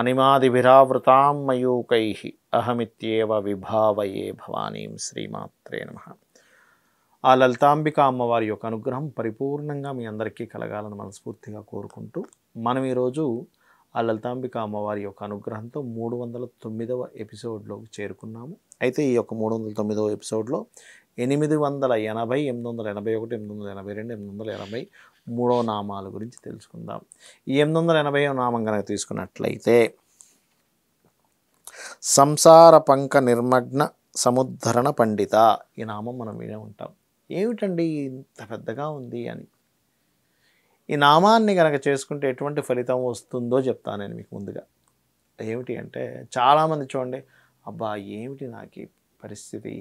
అనిమాదిభిరావృతాం మయూకై అహమిత్యేవ విభావయే భవానీం శ్రీమాత్రే నమ ఆ లలితాంబిక అమ్మవారి యొక్క అనుగ్రహం పరిపూర్ణంగా మీ అందరికీ కలగాలని మనస్ఫూర్తిగా కోరుకుంటూ మనం ఈరోజు ఆ లలితాంబిక అమ్మవారి యొక్క అనుగ్రహంతో మూడు వందల తొమ్మిదవ ఎపిసోడ్లోకి చేరుకున్నాము అయితే ఈ యొక్క మూడు వందల తొమ్మిదవ ఎపిసోడ్లో ఎనిమిది వందల ఎనభై ఎనిమిది వందల ఎనభై ఒకటి ఎనిమిది వందల ఎనభై రెండు ఎనిమిది వందల ఎనభై మూడో నామాల గురించి తెలుసుకుందాం ఈ ఎనిమిది వందల ఎనభై నామం కనుక తీసుకున్నట్లయితే సంసార పంక నిర్మగ్న సముద్ధరణ పండిత ఈ నామం మనం వినే ఉంటాం ఏమిటండి ఇంత పెద్దగా ఉంది అని ఈ నామాన్ని కనుక చేసుకుంటే ఎటువంటి ఫలితం వస్తుందో చెప్తాను నేను మీకు ముందుగా ఏమిటి అంటే చాలామంది చూడండి అబ్బా ఏమిటి నాకు పరిస్థితి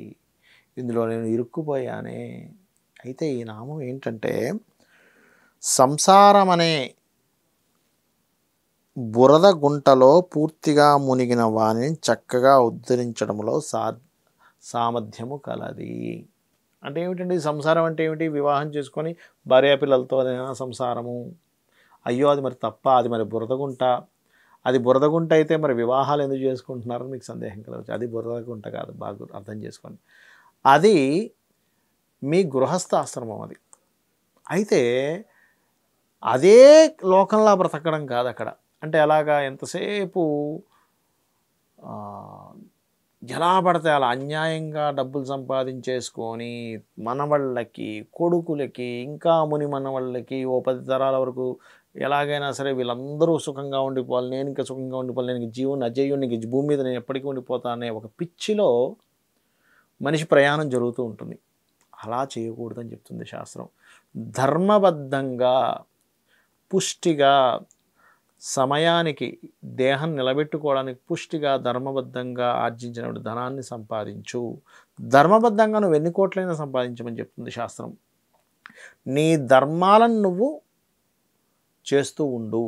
ఇందులో నేను ఇరుక్కుపోయానే అయితే ఈ నామం ఏంటంటే సంసారం అనే బురద గుంటలో పూర్తిగా మునిగిన వాణిని చక్కగా ఉద్ధరించడంలో సా సామర్థ్యము కలది అంటే ఏమిటండి సంసారం అంటే ఏమిటి వివాహం చేసుకొని భార్యాపిల్లలతోనైనా సంసారము అయ్యో అది మరి తప్ప అది మరి బురదగుంట అది బురదగుంట అయితే మరి వివాహాలు ఎందుకు చేసుకుంటున్నారని మీకు సందేహం కలవచ్చు అది బురదగుంట కాదు బాగా అర్థం చేసుకోండి అది మీ గృహస్థ ఆశ్రమం అది అయితే అదే లోకంలా బ్రతకడం కాదు అక్కడ అంటే ఎలాగా ఎంతసేపు ఎలా పడితే అలా అన్యాయంగా డబ్బులు సంపాదించేసుకొని మనవళ్ళకి కొడుకులకి ఇంకా ముని మనవళ్ళకి ఓ పది తరాల వరకు ఎలాగైనా సరే వీళ్ళందరూ సుఖంగా ఉండిపోవాలి నేను ఇంకా సుఖంగా ఉండిపోవాలి నేను జీవన్ అజయ్యునికి భూమి మీద నేను ఎప్పటికీ ఉండిపోతానే ఒక పిచ్చిలో మనిషి ప్రయాణం జరుగుతూ ఉంటుంది అలా చేయకూడదని చెప్తుంది శాస్త్రం ధర్మబద్ధంగా పుష్టిగా సమయానికి దేహం నిలబెట్టుకోవడానికి పుష్టిగా ధర్మబద్ధంగా ఆర్జించిన ధనాన్ని సంపాదించు ధర్మబద్ధంగా నువ్వు ఎన్ని కోట్లైనా సంపాదించమని చెప్తుంది శాస్త్రం నీ ధర్మాలను నువ్వు చేస్తూ ఉండు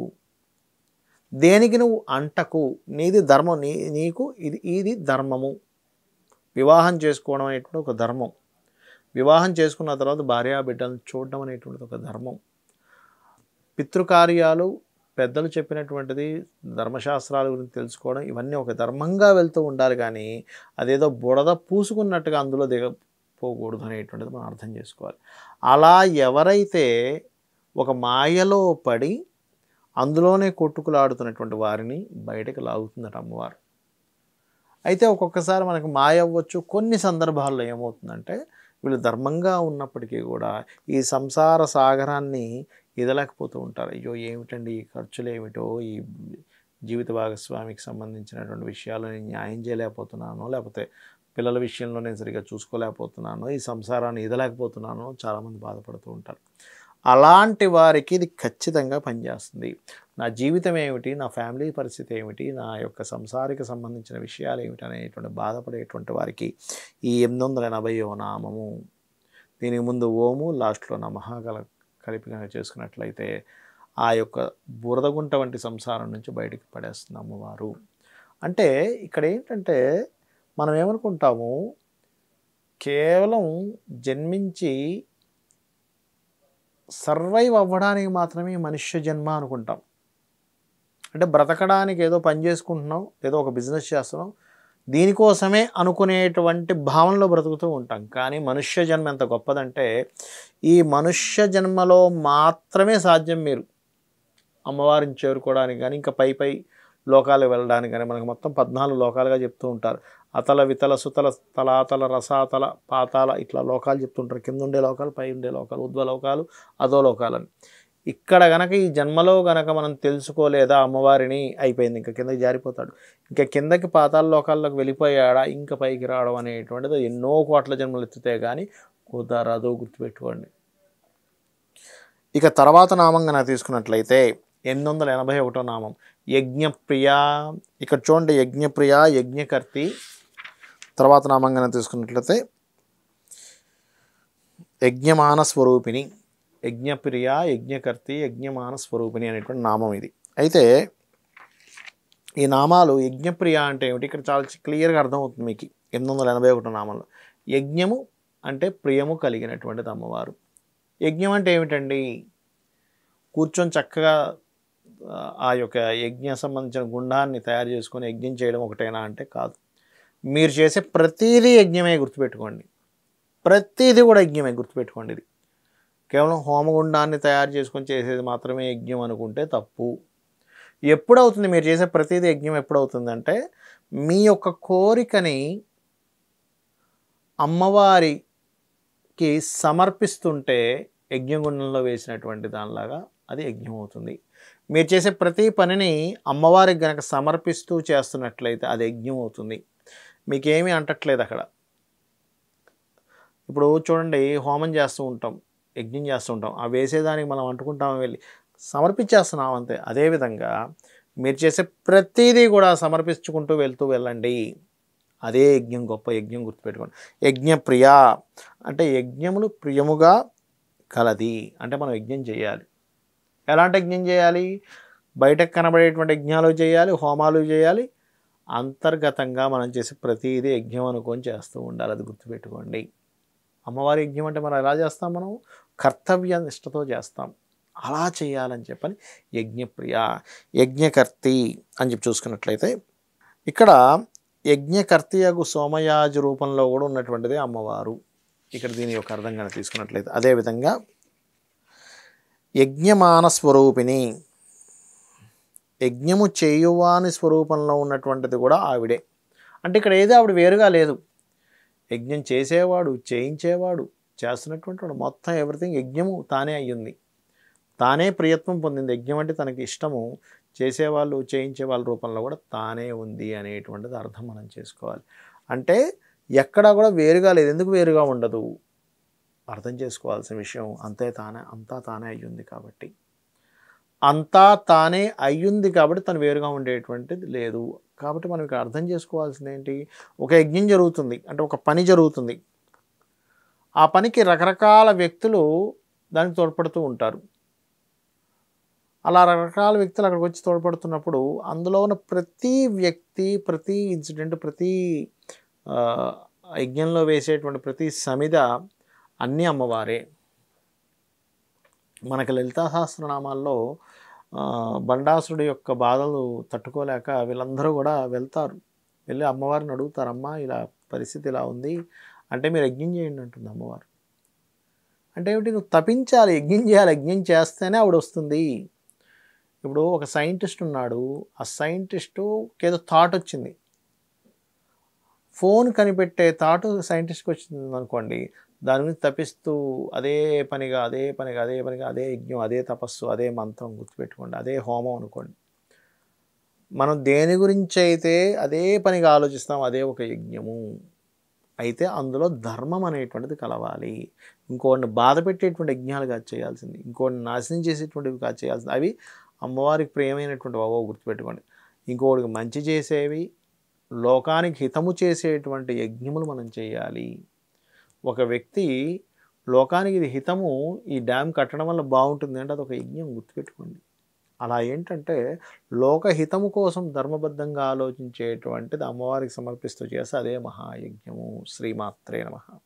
దేనికి నువ్వు అంటకు నీది ధర్మం నీ నీకు ఇది ఇది ధర్మము వివాహం చేసుకోవడం అనేటువంటి ఒక ధర్మం వివాహం చేసుకున్న తర్వాత భార్యా బిడ్డలను చూడడం అనేటువంటిది ఒక ధర్మం పితృకార్యాలు పెద్దలు చెప్పినటువంటిది ధర్మశాస్త్రాల గురించి తెలుసుకోవడం ఇవన్నీ ఒక ధర్మంగా వెళ్తూ ఉండాలి కానీ అదేదో బుడద పూసుకున్నట్టుగా అందులో దిగపోకూడదు అనేటువంటిది మనం అర్థం చేసుకోవాలి అలా ఎవరైతే ఒక మాయలో పడి అందులోనే కొట్టుకులాడుతున్నటువంటి వారిని బయటకు లాగుతుందట అమ్మవారు అయితే ఒక్కొక్కసారి మనకు మాయ అవ్వచ్చు కొన్ని సందర్భాల్లో ఏమవుతుందంటే వీళ్ళు ధర్మంగా ఉన్నప్పటికీ కూడా ఈ సంసార సాగరాన్ని ఎదలేకపోతూ ఉంటారు అయ్యో ఏమిటండి ఈ ఖర్చులు ఏమిటో ఈ జీవిత భాగస్వామికి సంబంధించినటువంటి విషయాలు నేను న్యాయం చేయలేకపోతున్నాను లేకపోతే పిల్లల విషయంలో నేను సరిగ్గా చూసుకోలేకపోతున్నాను ఈ సంసారాన్ని ఎదలేకపోతున్నాను చాలామంది బాధపడుతూ ఉంటారు అలాంటి వారికి ఇది ఖచ్చితంగా పనిచేస్తుంది నా జీవితం ఏమిటి నా ఫ్యామిలీ పరిస్థితి ఏమిటి నా యొక్క సంసారికి సంబంధించిన విషయాలు ఏమిటి అనేటువంటి బాధపడేటువంటి వారికి ఈ ఎనిమిది వందల ఎనభై నామము దీనికి ముందు ఓము లాస్ట్లో నమహ కలిపి కనుక చేసుకున్నట్లయితే ఆ యొక్క బురదగుంట వంటి సంసారం నుంచి బయటికి పడేస్తుంది అమ్మవారు అంటే ఇక్కడ ఏంటంటే మనం ఏమనుకుంటాము కేవలం జన్మించి సర్వైవ్ అవ్వడానికి మాత్రమే మనుష్య జన్మ అనుకుంటాం అంటే బ్రతకడానికి ఏదో పని చేసుకుంటున్నాం ఏదో ఒక బిజినెస్ చేస్తున్నాం దీనికోసమే అనుకునేటువంటి భావనలో బ్రతుకుతూ ఉంటాం కానీ మనుష్య జన్మ ఎంత గొప్పదంటే ఈ మనుష్య జన్మలో మాత్రమే సాధ్యం మీరు అమ్మవారిని చేరుకోవడానికి కానీ ఇంకా పై పై లోకాలు వెళ్ళడానికి కానీ మనకు మొత్తం పద్నాలుగు లోకాలుగా చెప్తూ ఉంటారు అతల వితల సుతల తలాతల రసాతల పాతాల ఇట్లా లోకాలు చెప్తుంటారు కింద ఉండే లోకాలు పై ఉండే లోకాలు ఉద్వలోకాలు అధోలోకాలని అని ఇక్కడ గనక ఈ జన్మలో గనక మనం తెలుసుకోలేదా అమ్మవారిని అయిపోయింది ఇంకా కిందకి జారిపోతాడు ఇంకా కిందకి పాతాల లోకాల్లోకి వెళ్ళిపోయాడా ఇంకా పైకి రావడం అనేటువంటిది ఎన్నో కోట్ల జన్మలు ఎత్తితే కానీ కుదరదు గుర్తుపెట్టుకోండి ఇక తర్వాత నామం కనుక తీసుకున్నట్లయితే ఎనిమిది వందల ఎనభై ఒకటో నామం యజ్ఞప్రియ ఇక్కడ చూడండి యజ్ఞప్రియ యజ్ఞకర్తి తర్వాత నామం కనుక తీసుకున్నట్లయితే యజ్ఞమాన స్వరూపిణి యజ్ఞప్రియ యజ్ఞకర్తి యజ్ఞమాన స్వరూపిణి అనేటువంటి నామం ఇది అయితే ఈ నామాలు యజ్ఞప్రియ అంటే ఏమిటి ఇక్కడ చాలా క్లియర్గా అర్థమవుతుంది మీకు ఎనిమిది వందల ఎనభై ఒకటి నామంలో యజ్ఞము అంటే ప్రియము కలిగినటువంటిది అమ్మవారు యజ్ఞం అంటే ఏమిటండి కూర్చొని చక్కగా ఆ యొక్క యజ్ఞ సంబంధించిన గుండాన్ని తయారు చేసుకొని యజ్ఞం చేయడం ఒకటేనా అంటే కాదు మీరు చేసే ప్రతిదీ యజ్ఞమే గుర్తుపెట్టుకోండి ప్రతిదీ కూడా యజ్ఞమే గుర్తుపెట్టుకోండి ఇది కేవలం హోమగుండాన్ని తయారు చేసుకొని చేసేది మాత్రమే యజ్ఞం అనుకుంటే తప్పు ఎప్పుడవుతుంది మీరు చేసే ప్రతిదీ యజ్ఞం ఎప్పుడవుతుందంటే మీ యొక్క కోరికని అమ్మవారికి సమర్పిస్తుంటే యజ్ఞగుండంలో వేసినటువంటి దానిలాగా అది యజ్ఞం అవుతుంది మీరు చేసే ప్రతి పనిని అమ్మవారికి గనక సమర్పిస్తూ చేస్తున్నట్లయితే అది యజ్ఞం అవుతుంది మీకేమీ అంటట్లేదు అక్కడ ఇప్పుడు చూడండి హోమం చేస్తూ ఉంటాం యజ్ఞం చేస్తుంటాం ఆ వేసేదానికి మనం అంటుకుంటాం వెళ్ళి సమర్పించేస్తున్నాం అంతే అదేవిధంగా మీరు చేసే ప్రతిదీ కూడా సమర్పించుకుంటూ వెళ్తూ వెళ్ళండి అదే యజ్ఞం గొప్ప యజ్ఞం గుర్తుపెట్టుకోండి యజ్ఞ ప్రియ అంటే యజ్ఞములు ప్రియముగా కలది అంటే మనం యజ్ఞం చేయాలి ఎలాంటి యజ్ఞం చేయాలి బయటకు కనబడేటువంటి యజ్ఞాలు చేయాలి హోమాలు చేయాలి అంతర్గతంగా మనం చేసే ప్రతిదీ యజ్ఞం అనుకొని చేస్తూ ఉండాలి అది గుర్తుపెట్టుకోండి అమ్మవారి యజ్ఞం అంటే మనం ఎలా చేస్తాం మనం కర్తవ్య నిష్టతో చేస్తాం అలా చేయాలని చెప్పని యజ్ఞప్రియ యజ్ఞకర్తి అని చెప్పి చూసుకున్నట్లయితే ఇక్కడ యజ్ఞకర్తియగు సోమయాజు రూపంలో కూడా ఉన్నటువంటిది అమ్మవారు ఇక్కడ దీని యొక్క అర్థం కనుక తీసుకున్నట్లయితే అదేవిధంగా యజ్ఞమాన స్వరూపిణి యజ్ఞము చేయువాని స్వరూపంలో ఉన్నటువంటిది కూడా ఆవిడే అంటే ఇక్కడ ఏదో ఆవిడ వేరుగా లేదు యజ్ఞం చేసేవాడు చేయించేవాడు చేస్తున్నటువంటి వాడు మొత్తం ఎవ్రీథింగ్ యజ్ఞము తానే అయ్యింది తానే ప్రయత్నం పొందింది యజ్ఞం అంటే తనకి ఇష్టము చేసేవాళ్ళు చేయించే వాళ్ళ రూపంలో కూడా తానే ఉంది అనేటువంటిది అర్థం మనం చేసుకోవాలి అంటే ఎక్కడా కూడా వేరుగా లేదు ఎందుకు వేరుగా ఉండదు అర్థం చేసుకోవాల్సిన విషయం అంతే తానే అంతా తానే అయ్యింది కాబట్టి అంతా తానే అయ్యింది కాబట్టి తను వేరుగా ఉండేటువంటిది లేదు కాబట్టి మనం ఇక్కడ అర్థం చేసుకోవాల్సింది ఏంటి ఒక యజ్ఞం జరుగుతుంది అంటే ఒక పని జరుగుతుంది ఆ పనికి రకరకాల వ్యక్తులు దానికి తోడ్పడుతూ ఉంటారు అలా రకరకాల వ్యక్తులు అక్కడికి వచ్చి తోడ్పడుతున్నప్పుడు అందులో ఉన్న ప్రతి వ్యక్తి ప్రతి ఇన్సిడెంట్ ప్రతి యజ్ఞంలో వేసేటువంటి ప్రతి సమిద అన్ని అమ్మవారే మనకి లలితా సహస్రనామాల్లో బండాసురుడి యొక్క బాధలు తట్టుకోలేక వీళ్ళందరూ కూడా వెళ్తారు వెళ్ళి అమ్మవారిని అడుగుతారమ్మా ఇలా పరిస్థితి ఇలా ఉంది అంటే మీరు యజ్ఞం చేయండి అంటుంది అమ్మవారు అంటే ఏమిటి నువ్వు తపించాలి యజ్ఞం చేయాలి యజ్ఞం చేస్తేనే ఆవిడ వస్తుంది ఇప్పుడు ఒక సైంటిస్ట్ ఉన్నాడు ఆ సైంటిస్టుకి ఏదో థాట్ వచ్చింది ఫోన్ కనిపెట్టే థాట్ సైంటిస్ట్కి వచ్చింది అనుకోండి దాని గురించి తప్పిస్తూ అదే పనిగా అదే పనిగా అదే పనిగా అదే యజ్ఞం అదే తపస్సు అదే మంత్రం గుర్తుపెట్టుకోండి అదే హోమం అనుకోండి మనం దేని గురించి అయితే అదే పనిగా ఆలోచిస్తాం అదే ఒక యజ్ఞము అయితే అందులో ధర్మం అనేటువంటిది కలవాలి ఇంకోటి బాధ పెట్టేటువంటి యజ్ఞాలు కాదు చేయాల్సింది ఇంకోటి నాశనం చేసేటువంటివి కాదు చేయాల్సింది అవి అమ్మవారికి ప్రియమైనటువంటి బాబో గుర్తుపెట్టుకోండి ఇంకోటికి మంచి చేసేవి లోకానికి హితము చేసేటువంటి యజ్ఞములు మనం చేయాలి ఒక వ్యక్తి లోకానికి ఇది హితము ఈ డ్యామ్ కట్టడం వల్ల బాగుంటుంది అంటే అది ఒక యజ్ఞం గుర్తుపెట్టుకోండి అలా ఏంటంటే లోకహితము కోసం ధర్మబద్ధంగా ఆలోచించేటువంటిది అమ్మవారికి సమర్పిస్తూ చేస్తే అదే మహాయజ్ఞము శ్రీమాత్రే నమ